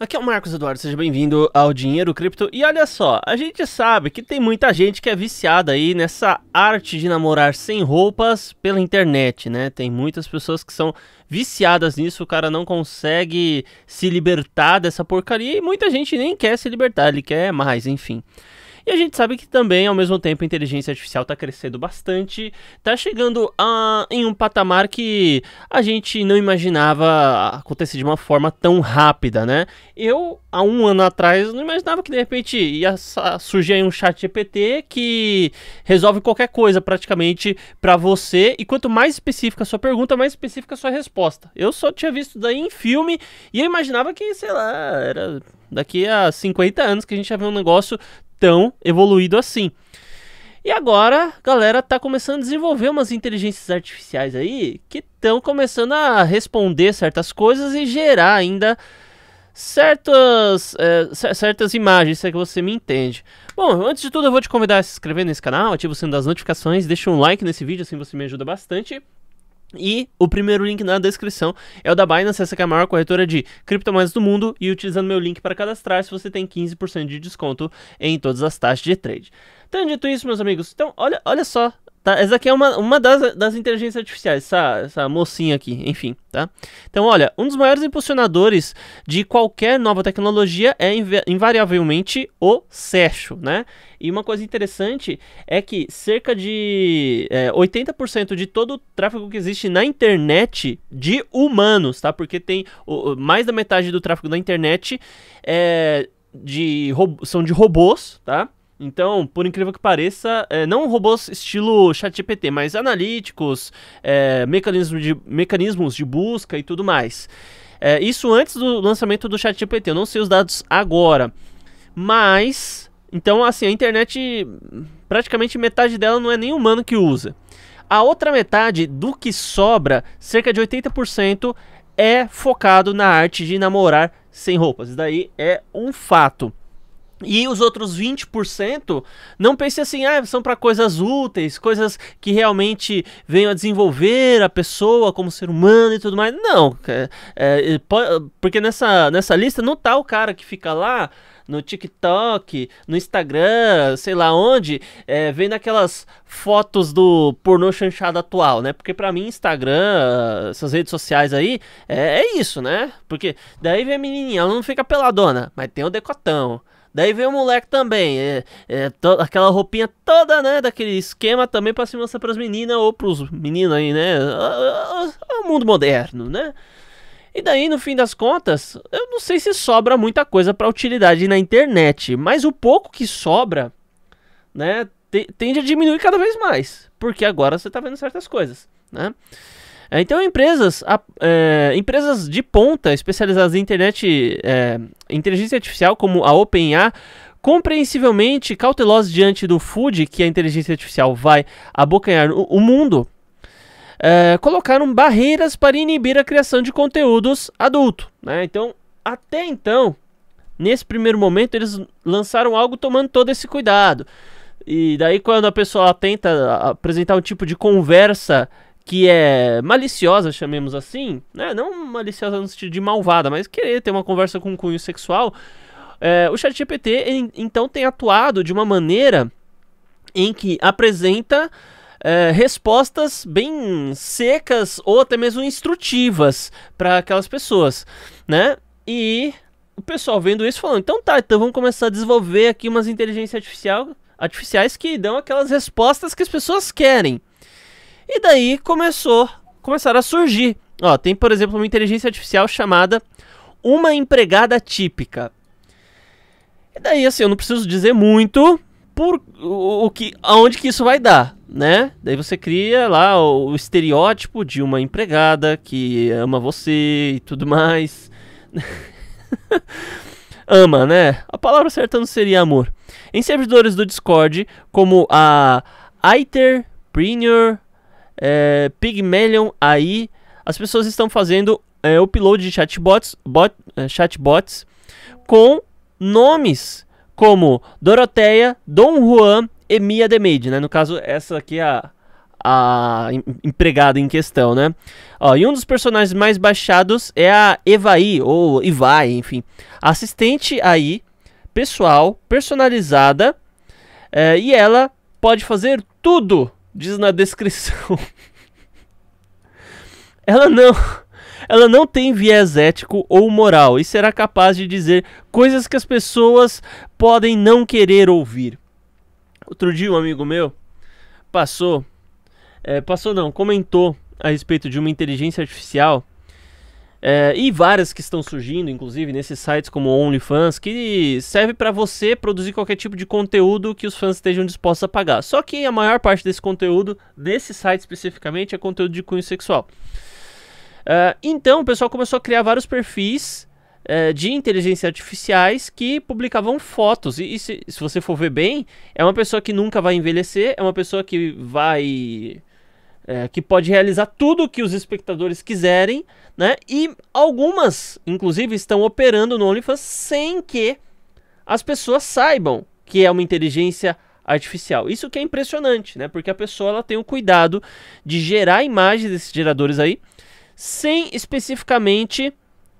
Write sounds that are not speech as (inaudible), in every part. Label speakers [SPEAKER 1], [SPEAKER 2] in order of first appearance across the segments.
[SPEAKER 1] Aqui é o Marcos Eduardo, seja bem-vindo ao Dinheiro Cripto. E olha só, a gente sabe que tem muita gente que é viciada aí nessa arte de namorar sem roupas pela internet, né? Tem muitas pessoas que são viciadas nisso, o cara não consegue se libertar dessa porcaria e muita gente nem quer se libertar, ele quer mais, enfim. E a gente sabe que também, ao mesmo tempo, a inteligência artificial está crescendo bastante, está chegando a, em um patamar que a gente não imaginava acontecer de uma forma tão rápida, né? Eu, há um ano atrás, não imaginava que de repente ia surgir aí um chat GPT que resolve qualquer coisa praticamente para você, e quanto mais específica a sua pergunta, mais específica a sua resposta. Eu só tinha visto daí em filme e eu imaginava que, sei lá, era daqui a 50 anos que a gente já vê um negócio tão evoluído assim. E agora, a galera tá começando a desenvolver umas inteligências artificiais aí que estão começando a responder certas coisas e gerar ainda certas, é, certas imagens, se é que você me entende. Bom, antes de tudo eu vou te convidar a se inscrever nesse canal, ativa o sino das notificações, deixa um like nesse vídeo, assim você me ajuda bastante. E o primeiro link na descrição é o da Binance, essa que é a maior corretora de criptomoedas do mundo. E utilizando meu link para cadastrar-se, você tem 15% de desconto em todas as taxas de trade. Então, dito isso, meus amigos, então olha, olha só Tá? Essa aqui é uma, uma das, das inteligências artificiais, essa, essa mocinha aqui, enfim, tá? Então, olha, um dos maiores impulsionadores de qualquer nova tecnologia é inv invariavelmente o sexo, né? E uma coisa interessante é que cerca de é, 80% de todo o tráfego que existe na internet de humanos, tá? Porque tem o, mais da metade do tráfego na internet é de são de robôs, tá? Então, por incrível que pareça, é, não robôs estilo ChatGPT, mas analíticos, é, mecanismos, de, mecanismos de busca e tudo mais. É, isso antes do lançamento do ChatGPT, eu não sei os dados agora. Mas, então, assim, a internet, praticamente metade dela não é nem humano que usa. A outra metade do que sobra, cerca de 80%, é focado na arte de namorar sem roupas. Isso daí é um fato. E os outros 20%, não pense assim, ah, são para coisas úteis, coisas que realmente venham a desenvolver a pessoa como ser humano e tudo mais. Não, é, é, é porque nessa, nessa lista não tá o cara que fica lá no TikTok, no Instagram, sei lá onde, é, vendo aquelas fotos do pornô chanchado atual, né? Porque para mim, Instagram, essas redes sociais aí, é, é, isso, né? Porque daí vem a menininha, ela não fica peladona, mas tem o decotão. Daí vem o moleque também, é, é aquela roupinha toda, né, daquele esquema também para se mostrar pras meninas ou pros meninos aí, né, o, o, mundo moderno, né. E daí, no fim das contas, eu não sei se sobra muita coisa para utilidade na internet, mas o pouco que sobra, né, tende a diminuir cada vez mais, porque agora você tá vendo certas coisas, né. É, então, empresas, a, é, empresas de ponta especializadas em internet, é, inteligência artificial, como a OpenAI, compreensivelmente cautelosas diante do food que a inteligência artificial vai abocanhar o, o mundo, é, colocaram barreiras para inibir a criação de conteúdos adulto. Né? Então, até então, nesse primeiro momento, eles lançaram algo tomando todo esse cuidado. E daí, quando a pessoa tenta apresentar um tipo de conversa que é maliciosa, chamemos assim, né? não maliciosa no sentido de malvada, mas querer ter uma conversa com um cunho sexual, é, o ChatGPT então tem atuado de uma maneira em que apresenta é, respostas bem secas ou até mesmo instrutivas para aquelas pessoas, né? E o pessoal vendo isso falando, então tá, então vamos começar a desenvolver aqui umas inteligências artificial, artificiais que dão aquelas respostas que as pessoas querem. E daí começou, começaram a surgir. Ó, tem, por exemplo, uma inteligência artificial chamada Uma Empregada Típica. E daí, assim, eu não preciso dizer muito por o que, aonde que isso vai dar, né? Daí você cria lá o, o estereótipo de uma empregada que ama você e tudo mais. (laughs) ama, né? A palavra certa não seria amor. Em servidores do Discord, como a Aiterpreneur é, Pygmalion aí, as pessoas estão fazendo é, upload de chatbots, bot, é, chatbots com nomes como Doroteia, Dom Juan e Mia The Maid, né? No caso, essa aqui é a, a em, empregada em questão, né? Ó, e um dos personagens mais baixados é a Evaí, ou Ivai, enfim. Assistente aí, pessoal, personalizada, é, e ela pode fazer tudo diz na descrição. (laughs) ela não. Ela não tem viés ético ou moral e será capaz de dizer coisas que as pessoas podem não querer ouvir. Outro dia um amigo meu passou, é, passou não, comentou a respeito de uma inteligência artificial é, e várias que estão surgindo, inclusive, nesses sites como OnlyFans, que serve para você produzir qualquer tipo de conteúdo que os fãs estejam dispostos a pagar. Só que a maior parte desse conteúdo, desse site especificamente, é conteúdo de cunho sexual. É, então o pessoal começou a criar vários perfis é, de inteligência artificiais que publicavam fotos. E, e se, se você for ver bem, é uma pessoa que nunca vai envelhecer, é uma pessoa que vai é, que pode realizar tudo o que os espectadores quiserem, né? E algumas, inclusive, estão operando no OnlyFans sem que as pessoas saibam que é uma inteligência artificial. Isso que é impressionante, né? Porque a pessoa ela tem o cuidado de gerar imagens desses geradores aí, sem especificamente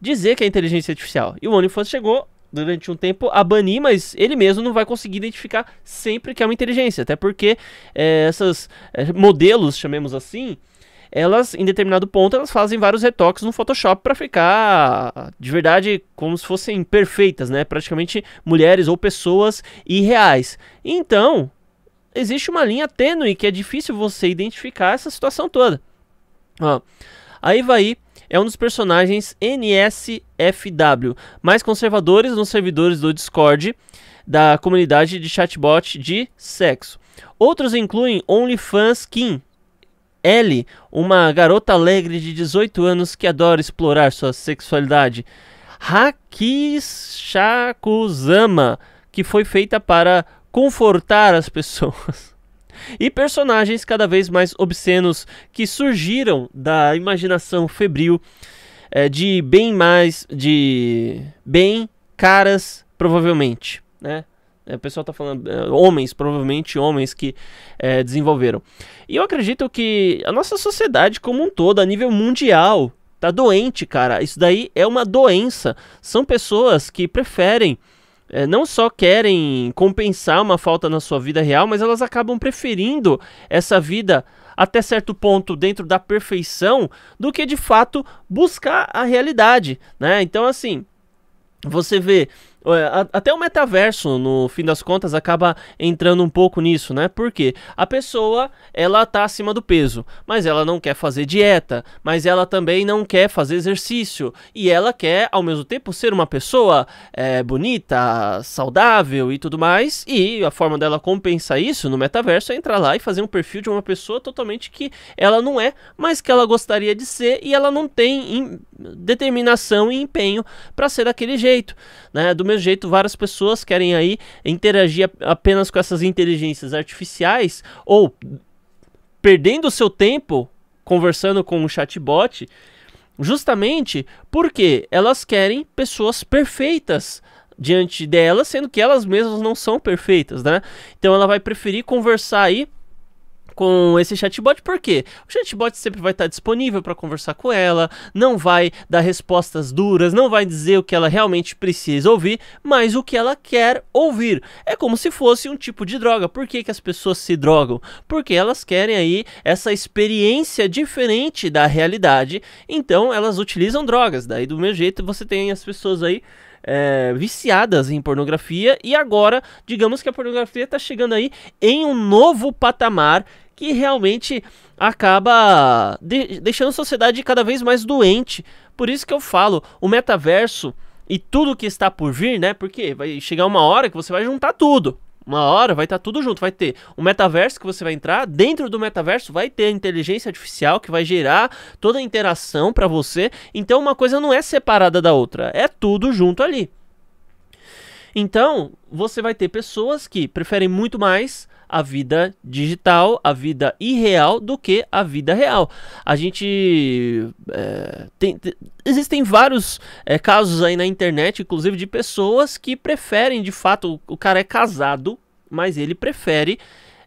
[SPEAKER 1] dizer que é inteligência artificial. E o OnlyFans chegou durante um tempo a banir, mas ele mesmo não vai conseguir identificar sempre que é uma inteligência, até porque é, essas é, modelos, chamemos assim, elas em determinado ponto elas fazem vários retoques no Photoshop para ficar de verdade como se fossem perfeitas, né? Praticamente mulheres ou pessoas irreais. Então, existe uma linha tênue que é difícil você identificar essa situação toda. Ó, aí vai é um dos personagens NSFW, mais conservadores nos servidores do Discord da comunidade de chatbot de sexo. Outros incluem OnlyFans Kim, Ellie, uma garota alegre de 18 anos que adora explorar sua sexualidade. Hakis Shakuzama, que foi feita para confortar as pessoas. (laughs) e personagens cada vez mais obscenos que surgiram da imaginação febril é, de bem mais de bem caras provavelmente, né? É, o pessoal está falando é, homens, provavelmente homens que é, desenvolveram. E eu acredito que a nossa sociedade como um todo, a nível mundial, tá doente, cara. Isso daí é uma doença. São pessoas que preferem é, não só querem compensar uma falta na sua vida real, mas elas acabam preferindo essa vida até certo ponto dentro da perfeição do que de fato buscar a realidade, né? Então assim, você vê até o metaverso, no fim das contas, acaba entrando um pouco nisso, né? Porque a pessoa, ela tá acima do peso, mas ela não quer fazer dieta, mas ela também não quer fazer exercício. E ela quer, ao mesmo tempo, ser uma pessoa é, bonita, saudável e tudo mais. E a forma dela compensar isso no metaverso é entrar lá e fazer um perfil de uma pessoa totalmente que ela não é, mas que ela gostaria de ser e ela não tem determinação e empenho para ser daquele jeito. Né? Do mesmo jeito, várias pessoas querem aí interagir apenas com essas inteligências artificiais ou perdendo seu tempo conversando com um chatbot, justamente porque elas querem pessoas perfeitas diante delas, sendo que elas mesmas não são perfeitas, né? Então ela vai preferir conversar aí com esse chatbot, porque o chatbot sempre vai estar disponível para conversar com ela, não vai dar respostas duras, não vai dizer o que ela realmente precisa ouvir, mas o que ela quer ouvir. É como se fosse um tipo de droga. Por que, que as pessoas se drogam? Porque elas querem aí essa experiência diferente da realidade, então elas utilizam drogas. Daí, do meu jeito, você tem as pessoas aí é, viciadas em pornografia e agora, digamos que a pornografia está chegando aí em um novo patamar que realmente acaba de deixando a sociedade cada vez mais doente. Por isso que eu falo, o metaverso e tudo que está por vir, né? Porque vai chegar uma hora que você vai juntar tudo. Uma hora vai estar tá tudo junto, vai ter o metaverso que você vai entrar, dentro do metaverso vai ter a inteligência artificial que vai gerar toda a interação para você. Então uma coisa não é separada da outra, é tudo junto ali. Então, você vai ter pessoas que preferem muito mais a vida digital, a vida irreal, do que a vida real. A gente. É, tem, tem, existem vários é, casos aí na internet, inclusive de pessoas que preferem, de fato, o, o cara é casado, mas ele prefere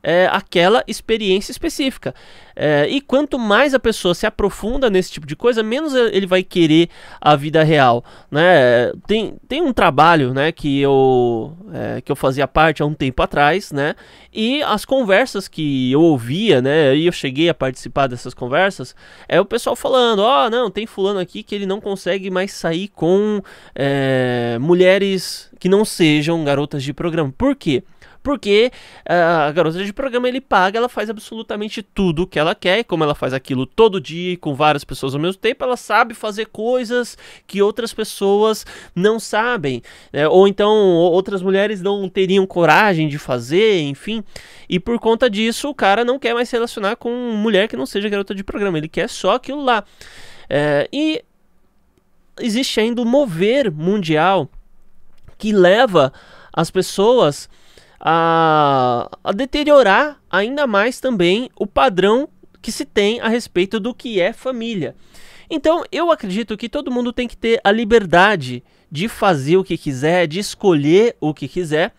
[SPEAKER 1] é, aquela experiência específica. É, e quanto mais a pessoa se aprofunda nesse tipo de coisa, menos é, ele vai querer a vida real. Né? Tem, tem um trabalho né, que, eu, é, que eu fazia parte há um tempo atrás, né? e as conversas que eu ouvia, né, e eu cheguei a participar dessas conversas, é o pessoal falando: ó, oh, não, tem fulano aqui que ele não consegue mais sair com é, mulheres que não sejam garotas de programa. Por quê? Porque ah, a garota de programa ele paga, ela faz absolutamente tudo o que ela quer, como ela faz aquilo todo dia e com várias pessoas ao mesmo tempo, ela sabe fazer coisas que outras pessoas não sabem, né? ou então outras mulheres não teriam coragem de fazer, enfim. E por conta disso, o cara não quer mais se relacionar com mulher que não seja garota de programa, ele quer só aquilo lá. É, e existe ainda o mover mundial que leva as pessoas a, a deteriorar ainda mais também o padrão que se tem a respeito do que é família. Então, eu acredito que todo mundo tem que ter a liberdade de fazer o que quiser, de escolher o que quiser,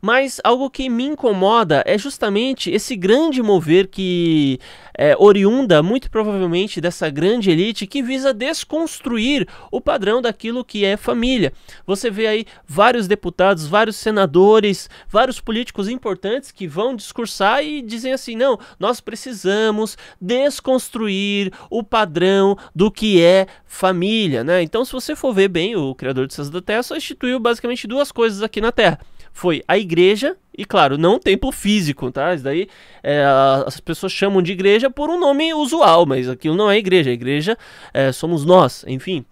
[SPEAKER 1] mas algo que me incomoda é justamente esse grande mover que é oriunda, muito provavelmente, dessa grande elite que visa desconstruir o padrão daquilo que é família. Você vê aí vários deputados, vários senadores, vários políticos importantes que vão discursar e dizem assim: não, nós precisamos desconstruir o padrão do que é família, né? Então, se você for ver bem, o criador de César da Terra só instituiu basicamente duas coisas aqui na Terra foi a igreja e claro, não o templo físico, tá? Isso daí é, as pessoas chamam de igreja por um nome usual, mas aquilo não é igreja. A igreja é, somos nós, enfim.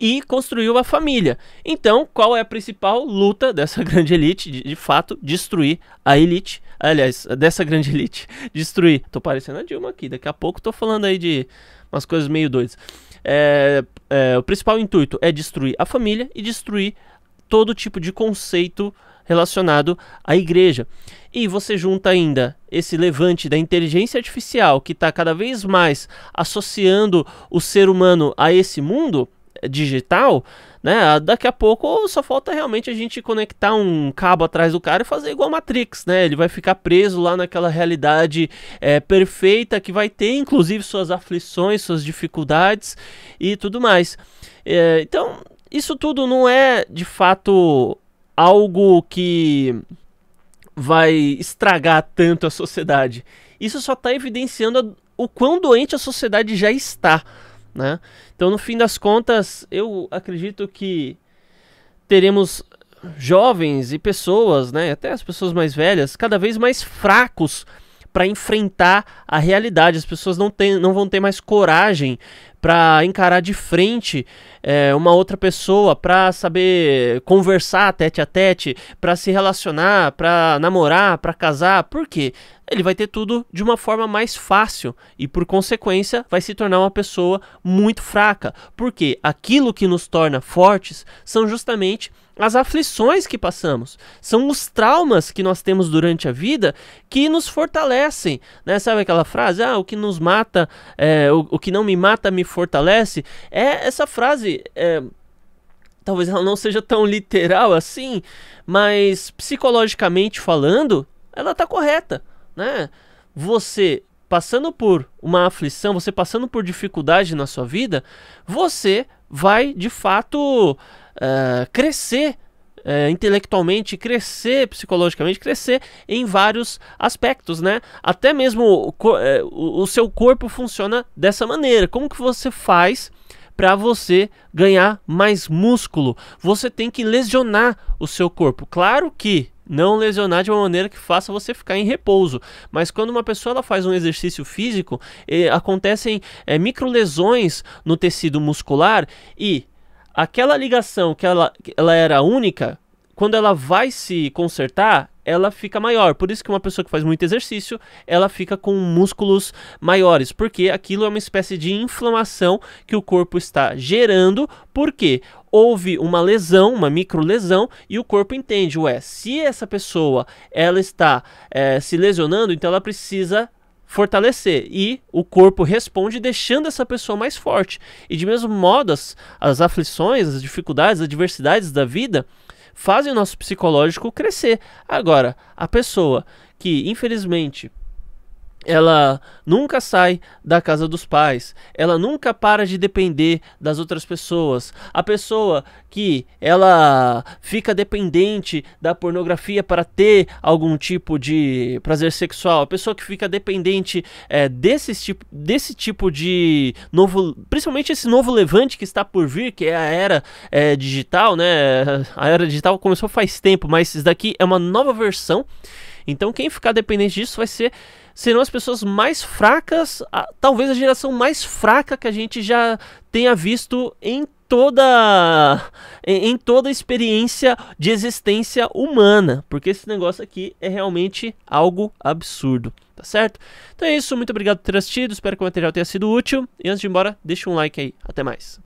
[SPEAKER 1] E construiu a família. Então, qual é a principal luta dessa (laughs) grande elite? De, de fato, destruir a elite. Aliás, dessa grande elite. (laughs) Destruir. Tô parecendo a Dilma aqui. Daqui a pouco tô falando aí de umas coisas meio doidas. É, é, o principal intuito é destruir a família e destruir todo tipo de conceito relacionado à igreja. E você junta ainda esse levante da inteligência artificial que está cada vez mais associando o ser humano a esse mundo eh, digital, né? Daqui a pouco só falta realmente a gente conectar um cabo atrás do cara e fazer igual Matrix, né? Ele vai ficar preso lá naquela realidade é, perfeita que vai ter, inclusive, suas aflições, suas dificuldades e tudo mais. É, então, isso tudo não é de fato algo que vai estragar tanto a sociedade. Isso só está evidenciando o quão doente a sociedade já está, né? Então, no fim das contas, eu acredito que teremos jovens e pessoas, né, até as pessoas mais velhas, cada vez mais fracos para enfrentar a realidade. As pessoas não, tem, não vão ter mais coragem para encarar de frente é, uma outra pessoa, para saber conversar tete a tete, para se relacionar, para namorar, para casar. Por quê? Ele vai ter tudo de uma forma mais fácil e, por consequência, vai se tornar uma pessoa muito fraca. Porque aquilo que nos torna fortes são justamente as aflições que passamos, são os traumas que nós temos durante a vida que nos fortalecem. Né? Sabe aquela frase? Ah, o que nos mata, é, o, o que não me mata me fortalece é essa frase. É, talvez ela não seja tão literal assim, mas psicologicamente falando, ela está correta, né? Você passando por uma aflição, você passando por dificuldade na sua vida, você vai de fato uh, crescer é, intelectualmente, crescer psicologicamente, crescer em vários aspectos, né? Até mesmo o, é, o seu corpo funciona dessa maneira. Como que você faz para você ganhar mais músculo? Você tem que lesionar o seu corpo. Claro que não lesionar de uma maneira que faça você ficar em repouso. Mas quando uma pessoa ela faz um exercício físico, eh, acontecem eh, lesões no tecido muscular e aquela ligação que ela, ela era única, quando ela vai se consertar, ela fica maior. Por isso que uma pessoa que faz muito exercício, ela fica com músculos maiores, porque aquilo é uma espécie de inflamação que o corpo está gerando, porque houve uma lesão, uma microlesão, e o corpo entende, ué, se essa pessoa ela está é, se lesionando, então ela precisa fortalecer e o corpo responde deixando essa pessoa mais forte. E de mesmo modo, as, as aflições, as dificuldades, as adversidades da vida fazem o nosso psicológico crescer. Agora, a pessoa que infelizmente ela nunca sai da casa dos pais, ela nunca para de depender das outras pessoas. A pessoa que ela fica dependente da pornografia para ter algum tipo de prazer sexual, a pessoa que fica dependente é, desse, tipo, desse tipo de novo, principalmente esse novo levante que está por vir, que é a era é, digital, né? A era digital começou faz tempo, mas isso daqui é uma nova versão então quem ficar dependente disso vai ser serão as pessoas mais fracas, a, talvez a geração mais fraca que a gente já tenha visto em toda em, em toda a experiência de existência humana, porque esse negócio aqui é realmente algo absurdo, tá certo? Então é isso, muito obrigado por ter assistido, espero que o material tenha sido útil e antes de ir embora, deixa um like aí. Até mais.